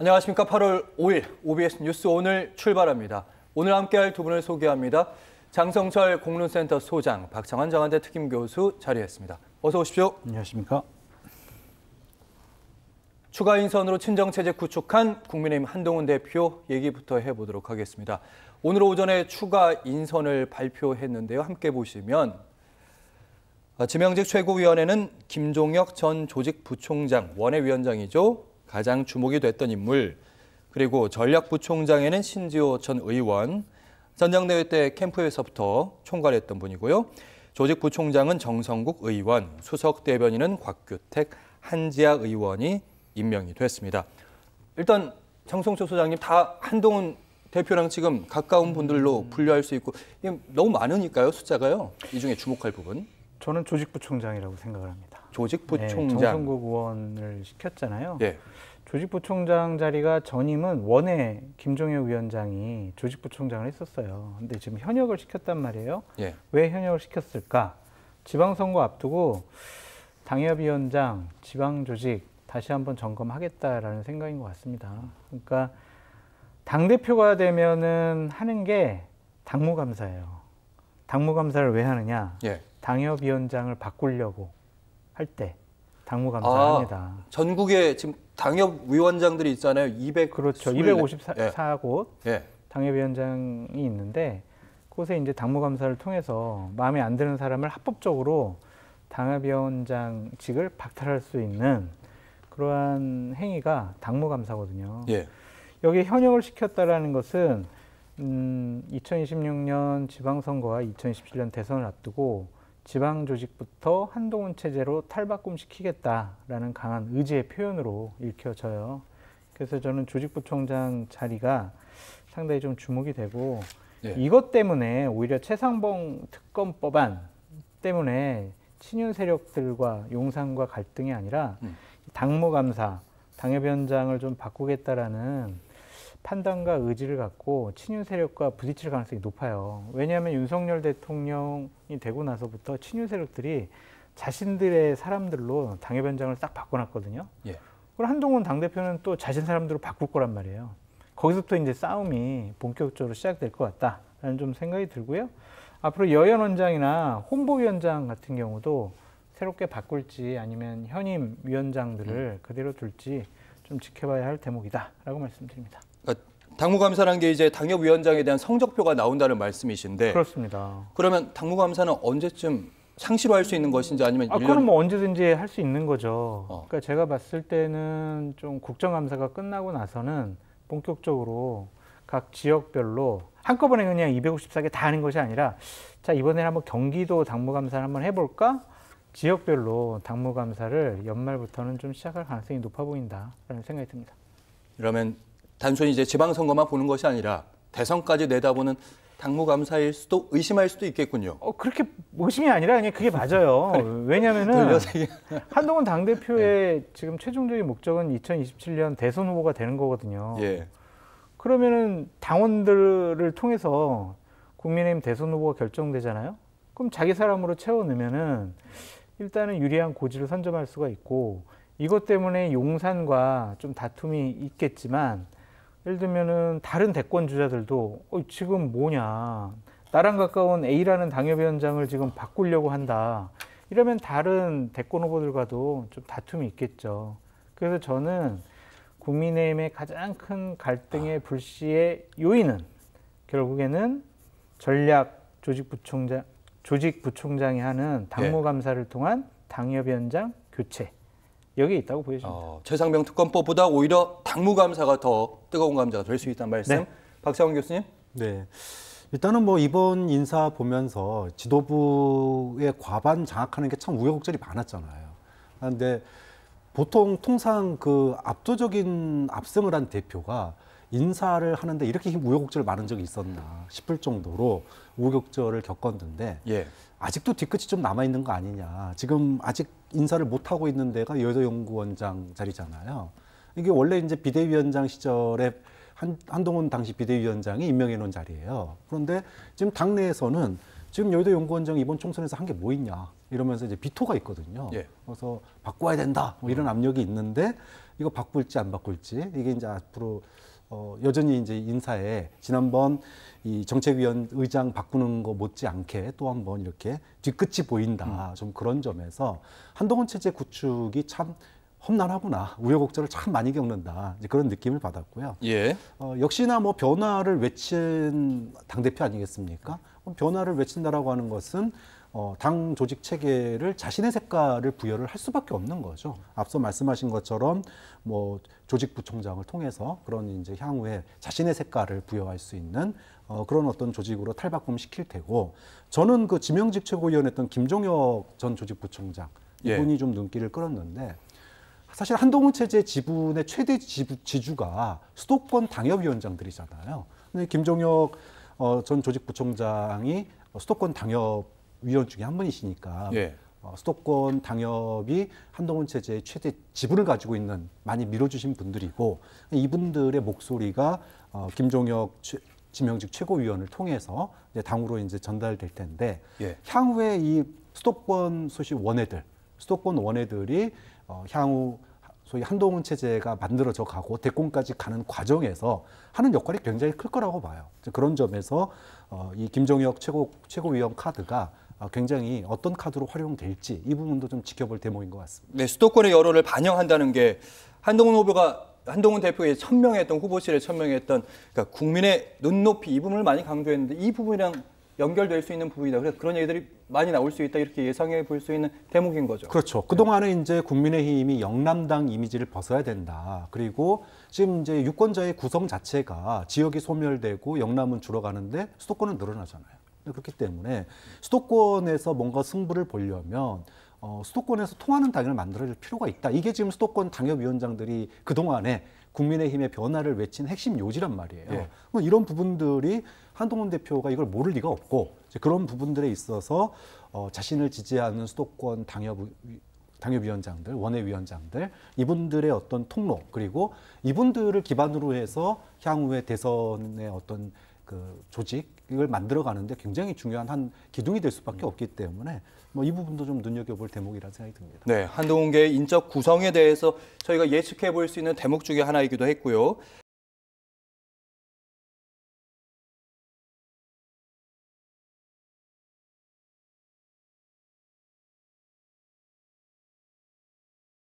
안녕하십니까. 8월 5일 OBS 뉴스 오늘 출발합니다. 오늘 함께할 두 분을 소개합니다. 장성철 공론센터 소장, 박창환 장한대 특임 교수 자리했습니다. 어서 오십시오. 안녕하십니까. 추가 인선으로 친정체제 구축한 국민의힘 한동훈 대표 얘기부터 해보도록 하겠습니다. 오늘 오전에 추가 인선을 발표했는데요. 함께 보시면 아, 지명직 최고위원회는 김종혁 전 조직부총장, 원외위원장이죠. 가장 주목이 됐던 인물, 그리고 전략부총장에는 신지호 전 의원, 전당대회 때 캠프에서부터 총괄했던 분이고요. 조직부총장은 정성국 의원, 수석대변인은 곽규택, 한지아 의원이 임명이 됐습니다. 일단 정성철 소장님 다 한동훈 대표랑 지금 가까운 분들로 음. 분류할 수 있고 너무 많으니까요 숫자가요 이 중에 주목할 부분 저는 조직부총장이라고 생각을 합니다 조직부총장 네, 정성국 의원을 시켰잖아요. 예. 조직부총장 자리가 전임은 원에 김종혁 위원장이 조직부총장을 했었어요. 근데 지금 현역을 시켰단 말이에요. 예. 왜 현역을 시켰을까? 지방선거 앞두고 당협위원장, 지방조직 다시 한번 점검하겠다라는 생각인 것 같습니다. 그러니까 당대표가 되면은 하는 게 당무감사예요. 당무감사를 왜 하느냐? 예. 당협위원장을 바꾸려고 할때 당무 감사합니다. 아, 전국에 지금 당협 위원장들이 있잖아요. 200 그렇죠. 254곳 네. 예. 당협위원장이 있는데 곳에 이제 당무 감사를 통해서 마음에 안 드는 사람을 합법적으로 당협위원장직을 박탈할 수 있는 그러한 행위가 당무 감사거든요. 예. 여기 현역을 시켰다라는 것은 음, 2026년 지방선거와 2027년 대선을 앞두고 지방 조직부터 한동훈 체제로 탈바꿈시키겠다라는 강한 의지의 표현으로 읽혀져요. 그래서 저는 조직부총장 자리가 상당히 좀 주목이 되고 네. 이것 때문에 오히려 최상봉 특검법안 때문에 친윤 세력들과 용산과 갈등이 아니라 음. 당무 감사 당협위원장을 좀 바꾸겠다라는 판단과 의지를 갖고 친윤 세력과 부딪힐 가능성이 높아요. 왜냐하면 윤석열 대통령이 되고 나서부터 친윤 세력들이 자신들의 사람들로 당협위장을싹 바꿔놨거든요. 예. 그고 한동훈 당대표는 또 자신 사람들로 바꿀 거란 말이에요. 거기서부터 이제 싸움이 본격적으로 시작될 것 같다라는 좀 생각이 들고요. 앞으로 여연원장이나 홍보위원장 같은 경우도 새롭게 바꿀지 아니면 현임 위원장들을 음. 그대로 둘지 좀 지켜봐야 할 대목이다라고 말씀드립니다. 당무감사라는 게 이제 당협위원장에 대한 성적표가 나온다는 말씀이신데 그렇습니다. 그러면 당무감사는 언제쯤 상시로 할 수 있는 것인지 아니면 아, 1년... 그건 뭐 언제든지 할 수 있는 거죠. 어. 그러니까 제가 봤을 때는 좀 국정감사가 끝나고 나서는 본격적으로 각 지역별로 한꺼번에 그냥 254개 다 하는 것이 아니라 자 이번에 한번 경기도 당무감사를 한번 해볼까? 지역별로 당무감사를 연말부터는 좀 시작할 가능성이 높아 보인다라는 생각이 듭니다. 그러면 단순히 이제 지방선거만 보는 것이 아니라 대선까지 내다보는 당무감사일 수도 의심할 수도 있겠군요. 어, 그렇게 의심이 아니라 그냥 그게 맞아요. 왜냐하면 한동훈 당대표의 네. 지금 최종적인 목적은 2027년 대선 후보가 되는 거거든요. 예. 그러면은 당원들을 통해서 국민의힘 대선 후보가 결정되잖아요. 그럼 자기 사람으로 채워넣으면은 일단은 유리한 고지를 선점할 수가 있고 이것 때문에 용산과 좀 다툼이 있겠지만 예를 들면은 다른 대권 주자들도 어, 지금 뭐냐 나랑 가까운 A라는 당협위원장을 지금 바꾸려고 한다 이러면 다른 대권 후보들과도 좀 다툼이 있겠죠. 그래서 저는 국민의힘의 가장 큰 갈등의 불씨의 요인은 결국에는 전략 조직부총장 조직부총장이 하는 당무감사를 네. 통한 당협위원장 교체 여기 있다고 보여집니다. 어, 최상병 특검법보다 오히려 당무감사가 더 뜨거운 감자가 될 수 있다는 말씀. 네. 박상원 교수님. 네. 일단은 뭐 이번 인사 보면서 지도부의 과반 장악하는 게 참 우여곡절이 많았잖아요. 그런데 보통 통상 그 압도적인 압승을 한 대표가 인사를 하는데 이렇게 우여곡절을 많은 적이 있었나 싶을 정도로 우여곡절을 겪었는데 예. 아직도 뒤끝이 좀 남아 있는 거 아니냐. 지금 아직 인사를 못 하고 있는 데가 여자연구원장 자리잖아요. 이게 원래 이제 비대위원장 시절에 한, 한동훈 당시 비대위원장이 임명해 놓은 자리예요. 그런데 지금 당내에서는 지금 여의도 연구원장 이번 총선에서 한 게 뭐 있냐 이러면서 이제 비토가 있거든요. 예. 그래서 바꿔야 된다 뭐 이런 압력이 있는데 이거 바꿀지 안 바꿀지 이게 이제 앞으로 어, 여전히 이제 인사에 지난번 이 정책위원 의장 바꾸는 거 못지않게 또 한번 이렇게 뒤끝이 보인다. 음. 좀 그런 점에서 한동훈 체제 구축이 참 험난하구나 우여곡절을 참 많이 겪는다 이제 그런 느낌을 받았고요. 예. 어, 역시나 뭐 변화를 외친 당 대표 아니겠습니까? 변화를 외친다라고 하는 것은 어, 당 조직 체계를 자신의 색깔을 부여를 할 수밖에 없는 거죠. 앞서 말씀하신 것처럼 뭐 조직 부총장을 통해서 그런 이제 향후에 자신의 색깔을 부여할 수 있는 어, 그런 어떤 조직으로 탈바꿈 시킬 테고 저는 그 지명직 최고위원했던 김종혁 전 조직 부총장 예. 이분이 예. 좀 눈길을 끌었는데 사실 한동훈 체제 지분의 최대 지주, 가 수도권 당협위원장들이잖아요. 근데 김종혁 어, 전 조직부총장이 수도권 당협 위원 중에 한 분이시니까 예. 어, 수도권 당협이 한동훈 체제의 최대 지분을 가지고 있는 많이 밀어주신 분들이고 이분들의 목소리가 어, 김종혁 최, 지명직 최고위원을 통해서 이제 당으로 이제 전달될 텐데 예. 향후에 이 수도권 소식 원회들 수도권 원회들이 어, 향후 소위 한동훈 체제가 만들어져 가고 대권까지 가는 과정에서 하는 역할이 굉장히 클 거라고 봐요. 그런 점에서 어, 이 김종혁 최고 최고위원 카드가 아, 굉장히 어떤 카드로 활용될지 이 부분도 좀 지켜볼 대목인 것 같습니다. 네, 수도권의 여론을 반영한다는 게 한동훈 후보가 한동훈 대표가 천명했던 후보실에 천명했던 그러니까 국민의 눈높이 이 부분을 많이 강조했는데 이 부분이랑 연결될 수 있는 부분이다. 그래서 그런 얘기들이 많이 나올 수 있다 이렇게 예상해 볼 수 있는 대목인 거죠. 그렇죠. 그 동안에 이제 국민의힘이 영남당 이미지를 벗어야 된다. 그리고 지금 이제 유권자의 구성 자체가 지역이 소멸되고 영남은 줄어가는데 수도권은 늘어나잖아요. 그렇기 때문에 수도권에서 뭔가 승부를 보려면 어, 수도권에서 통하는 당을 만들어낼 필요가 있다. 이게 지금 수도권 당협위원장들이 그동안에 국민의힘의 변화를 외친 핵심 요지란 말이에요. 예. 이런 부분들이 한동훈 대표가 이걸 모를 리가 없고 그런 부분들에 있어서 어, 자신을 지지하는 수도권 당협 당협위원장들, 원외위원장들 이분들의 어떤 통로 그리고 이분들을 기반으로 해서 향후에 대선의 어떤 그 조직을 만들어 가는데 굉장히 중요한 한 기둥이 될 수밖에 없기 때문에 뭐 이 부분도 좀 눈여겨볼 대목이라 생각이 듭니다. 네, 한동훈계의 인적 구성에 대해서 저희가 예측해 볼 수 있는 대목 중에 하나이기도 했고요.